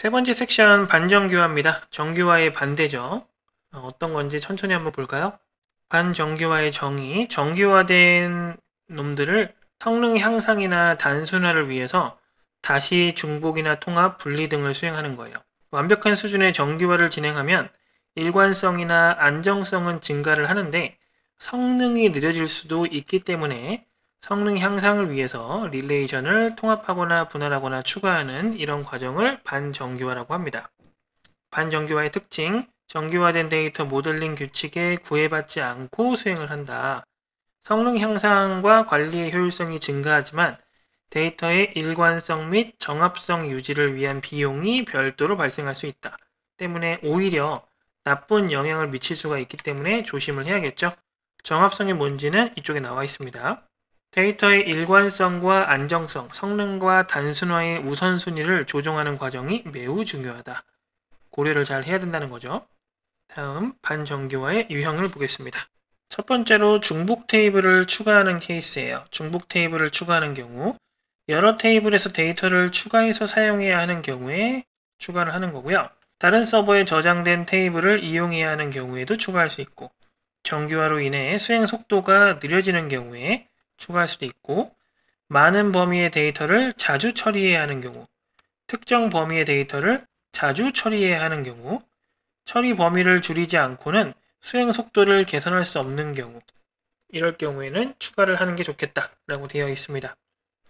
세 번째 섹션 반정규화입니다. 정규화의 반대죠. 어, 어떤 건지 천천히 한번 볼까요? 반정규화의 정의, 정규화된 놈들을 성능 향상이나 단순화를 위해서 다시 중복이나 통합, 분리 등을 수행하는 거예요. 완벽한 수준의 정규화를 진행하면 일관성이나 안정성은 증가를 하는데 성능이 느려질 수도 있기 때문에 성능 향상을 위해서 릴레이션을 통합하거나 분할하거나 추가하는 이런 과정을 반정규화라고 합니다. 반정규화의 특징, 정규화된 데이터 모델링 규칙에 구애받지 않고 수행을 한다. 성능 향상과 관리의 효율성이 증가하지만 데이터의 일관성 및 정합성 유지를 위한 비용이 별도로 발생할 수 있다. 때문에 오히려 나쁜 영향을 미칠 수가 있기 때문에 조심을 해야겠죠. 정합성이 뭔지는 이쪽에 나와 있습니다. 데이터의 일관성과 안정성, 성능과 단순화의 우선순위를 조정하는 과정이 매우 중요하다. 고려를 잘 해야 된다는 거죠. 다음 반정규화의 유형을 보겠습니다. 첫 번째로 중복 테이블을 추가하는 케이스예요. 중복 테이블을 추가하는 경우 여러 테이블에서 데이터를 추가해서 사용해야 하는 경우에 추가를 하는 거고요. 다른 서버에 저장된 테이블을 이용해야 하는 경우에도 추가할 수 있고 정규화로 인해 수행 속도가 느려지는 경우에 추가할 수도 있고 많은 범위의 데이터를 자주 처리해야 하는 경우 특정 범위의 데이터를 자주 처리해야 하는 경우 처리 범위를 줄이지 않고는 수행 속도를 개선할 수 없는 경우 이럴 경우에는 추가를 하는 게 좋겠다 라고 되어 있습니다.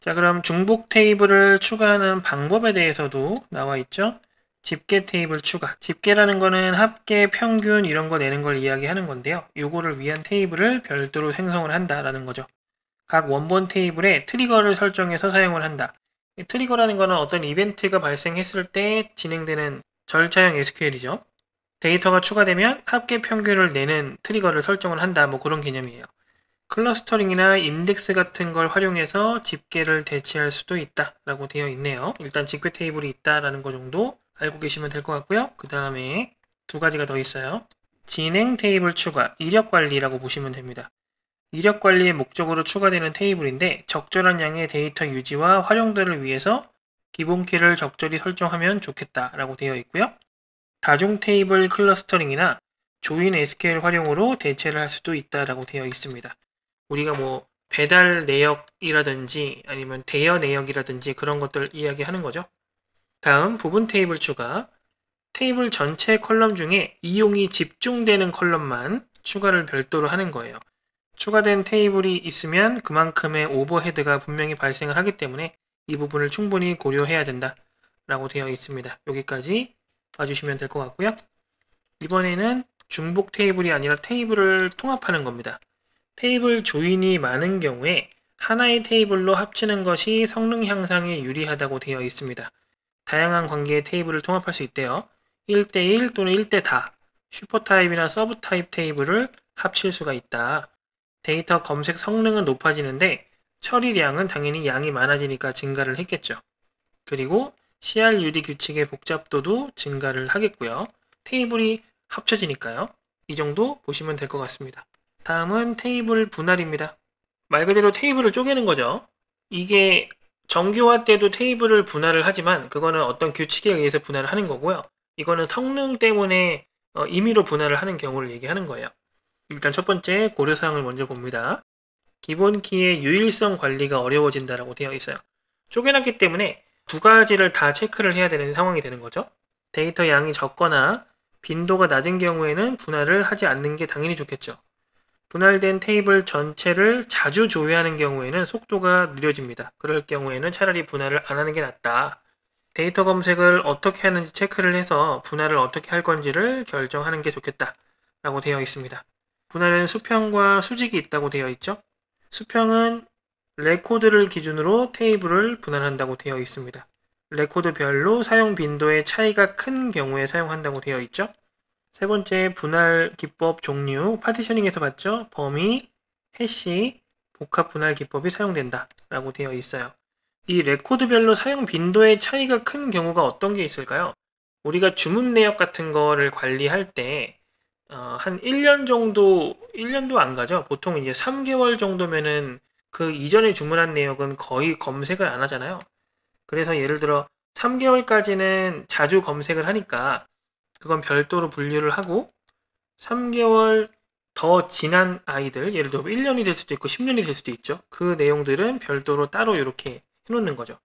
자 그럼 중복 테이블을 추가하는 방법에 대해서도 나와 있죠. 집계 테이블 추가 집계라는 거는 합계, 평균 이런 거 내는 걸 이야기하는 건데요. 요거를 위한 테이블을 별도로 생성을 한다라는 거죠. 각 원본 테이블에 트리거를 설정해서 사용을 한다. 트리거라는 것은 어떤 이벤트가 발생했을 때 진행되는 절차형 SQL이죠. 데이터가 추가되면 합계 평균을 내는 트리거를 설정을 한다. 뭐 그런 개념이에요. 클러스터링이나 인덱스 같은 걸 활용해서 집계를 대체할 수도 있다 라고 되어 있네요 일단 집계 테이블이 있다라는 거 정도 알고 계시면 될 것 같고요 그 다음에 두 가지가 더 있어요 진행 테이블 추가, 이력 관리라고 보시면 됩니다 이력 관리의 목적으로 추가되는 테이블인데 적절한 양의 데이터 유지와 활용도를 위해서 기본키를 적절히 설정하면 좋겠다라고 되어 있고요. 다중 테이블 클러스터링이나 조인 SQL 활용으로 대체를 할 수도 있다라고 되어 있습니다. 우리가 뭐 배달 내역이라든지 아니면 대여 내역이라든지 그런 것들 이야기하는 거죠. 다음 부분 테이블 추가. 테이블 전체 컬럼 중에 이용이 집중되는 컬럼만 추가를 별도로 하는 거예요. 추가된 테이블이 있으면 그만큼의 오버헤드가 분명히 발생을 하기 때문에 이 부분을 충분히 고려해야 된다 라고 되어 있습니다. 여기까지 봐주시면 될 것 같고요. 이번에는 중복 테이블이 아니라 테이블을 통합하는 겁니다. 테이블 조인이 많은 경우에 하나의 테이블로 합치는 것이 성능 향상에 유리하다고 되어 있습니다. 다양한 관계의 테이블을 통합할 수 있대요. 1대1 또는 1대 다, 슈퍼타입이나 서브타입 테이블을 합칠 수가 있다. 데이터 검색 성능은 높아지는데 처리량은 당연히 양이 많아지니까 증가를 했겠죠. 그리고 CR 유리 규칙의 복잡도도 증가를 하겠고요. 테이블이 합쳐지니까요. 이 정도 보시면 될 것 같습니다. 다음은 테이블 분할입니다. 말 그대로 테이블을 쪼개는 거죠. 이게 정규화 때도 테이블을 분할을 하지만 그거는 어떤 규칙에 의해서 분할을 하는 거고요. 이거는 성능 때문에 어, 임의로 분할을 하는 경우를 얘기하는 거예요. 일단 첫 번째 고려사항을 먼저 봅니다. 기본키의 유일성 관리가 어려워진다라고 되어 있어요. 쪼개놨기 때문에 두 가지를 다 체크를 해야 되는 상황이 되는 거죠. 데이터 양이 적거나 빈도가 낮은 경우에는 분할을 하지 않는 게 당연히 좋겠죠. 분할된 테이블 전체를 자주 조회하는 경우에는 속도가 느려집니다. 그럴 경우에는 차라리 분할을 안 하는 게 낫다. 데이터 검색을 어떻게 하는지 체크를 해서 분할을 어떻게 할 건지를 결정하는 게 좋겠다. 라고 되어 있습니다. 분할은 수평과 수직이 있다고 되어 있죠. 수평은 레코드를 기준으로 테이블을 분할한다고 되어 있습니다. 레코드별로 사용 빈도의 차이가 큰 경우에 사용한다고 되어 있죠. 세 번째 분할 기법 종류 파티셔닝에서 봤죠. 범위, 해시, 복합 분할 기법이 사용된다 라고 되어 있어요. 이 레코드별로 사용 빈도의 차이가 큰 경우가 어떤 게 있을까요? 우리가 주문 내역 같은 거를 관리할 때 어, 한 1년 정도, 1년도 안 가죠. 보통 이제 3개월 정도면은 그 이전에 주문한 내역은 거의 검색을 안 하잖아요. 그래서 예를 들어 3개월까지는 자주 검색을 하니까 그건 별도로 분류를 하고 3개월 더 지난 아이들, 예를 들어 1년이 될 수도 있고 10년이 될 수도 있죠. 그 내용들은 별도로 따로 이렇게 해놓는 거죠.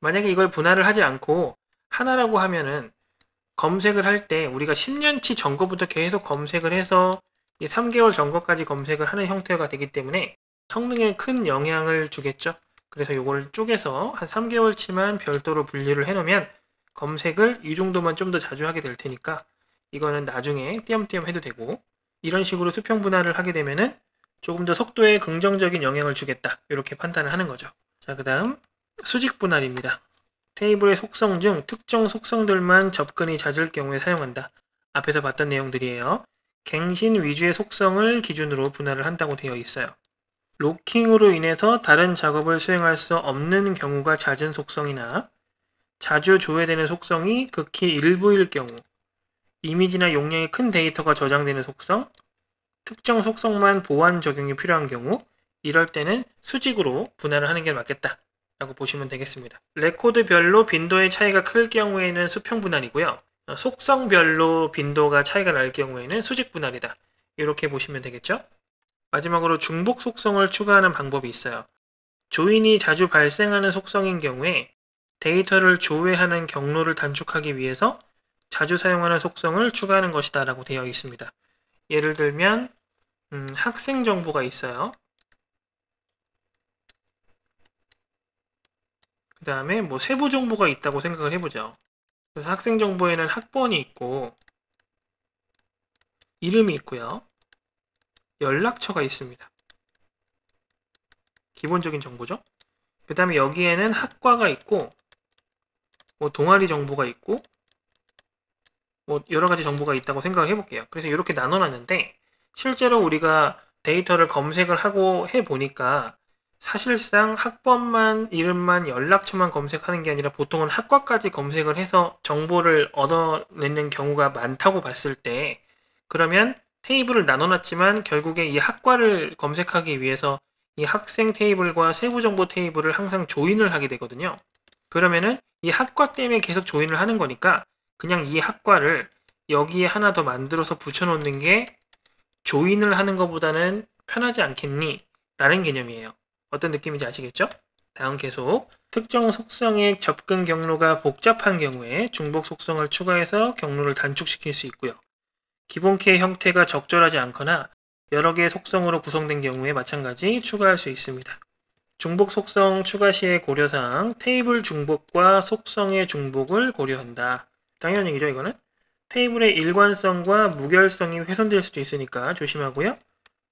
만약에 이걸 분할을 하지 않고 하나라고 하면은 검색을 할 때 우리가 10년치 전거부터 계속 검색을 해서 3개월 전거까지 검색을 하는 형태가 되기 때문에 성능에 큰 영향을 주겠죠. 그래서 이걸 쪼개서 한 3개월치만 별도로 분류를 해놓으면 검색을 이 정도만 좀 더 자주 하게 될 테니까 이거는 나중에 띄엄띄엄 해도 되고 이런 식으로 수평 분할을 하게 되면은 조금 더 속도에 긍정적인 영향을 주겠다 이렇게 판단을 하는 거죠. 자그 다음 수직 분할입니다. 테이블의 속성 중 특정 속성들만 접근이 잦을 경우에 사용한다. 앞에서 봤던 내용들이에요. 갱신 위주의 속성을 기준으로 분할을 한다고 되어 있어요. 로킹으로 인해서 다른 작업을 수행할 수 없는 경우가 잦은 속성이나 자주 조회되는 속성이 극히 일부일 경우, 이미지나 용량이 큰 데이터가 저장되는 속성, 특정 속성만 보완 적용이 필요한 경우, 이럴 때는 수직으로 분할을 하는 게 맞겠다. 라고 보시면 되겠습니다. 레코드별로 빈도의 차이가 클 경우에는 수평 분할이고요. 어, 속성별로 빈도가 차이가 날 경우에는 수직 분할이다. 이렇게 보시면 되겠죠? 마지막으로 중복 속성을 추가하는 방법이 있어요. 조인이 자주 발생하는 속성인 경우에 데이터를 조회하는 경로를 단축하기 위해서 자주 사용하는 속성을 추가하는 것이다 라고 되어 있습니다. 예를 들면 음, 학생 정보가 있어요. 그 다음에 뭐 세부 정보가 있다고 생각을 해보죠. 그래서 학생 정보에는 학번이 있고 이름이 있고요. 연락처가 있습니다. 기본적인 정보죠. 그 다음에 여기에는 학과가 있고 뭐 동아리 정보가 있고 뭐 여러 가지 정보가 있다고 생각을 해볼게요. 그래서 이렇게 나눠놨는데 실제로 우리가 데이터를 검색을 하고 해보니까 사실상 학번만 이름만 연락처만 검색하는 게 아니라 보통은 학과까지 검색을 해서 정보를 얻어내는 경우가 많다고 봤을 때 그러면 테이블을 나눠놨지만 결국에 이 학과를 검색하기 위해서 이 학생 테이블과 세부 정보 테이블을 항상 조인을 하게 되거든요. 그러면은 이 학과 때문에 계속 조인을 하는 거니까 그냥 이 학과를 여기에 하나 더 만들어서 붙여놓는 게 조인을 하는 것보다는 편하지 않겠니? 라는 개념이에요. 어떤 느낌인지 아시겠죠? 다음 계속 특정 속성의 접근 경로가 복잡한 경우에 중복 속성을 추가해서 경로를 단축시킬 수 있고요. 기본 K 형태가 적절하지 않거나 여러 개의 속성으로 구성된 경우에 마찬가지 추가할 수 있습니다. 중복 속성 추가 시의 고려사항 테이블 중복과 속성의 중복을 고려한다. 당연한 얘기죠 이거는? 테이블의 일관성과 무결성이 훼손될 수도 있으니까 조심하고요.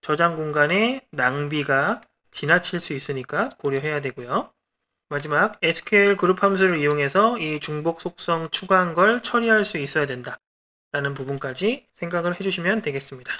저장 공간의 낭비가 지나칠 수 있으니까 고려해야 되고요. 마지막 SQL 그룹 함수를 이용해서 이 중복 속성 추가한 걸 처리할 수 있어야 된다 라는 부분까지 생각을 해주시면 되겠습니다.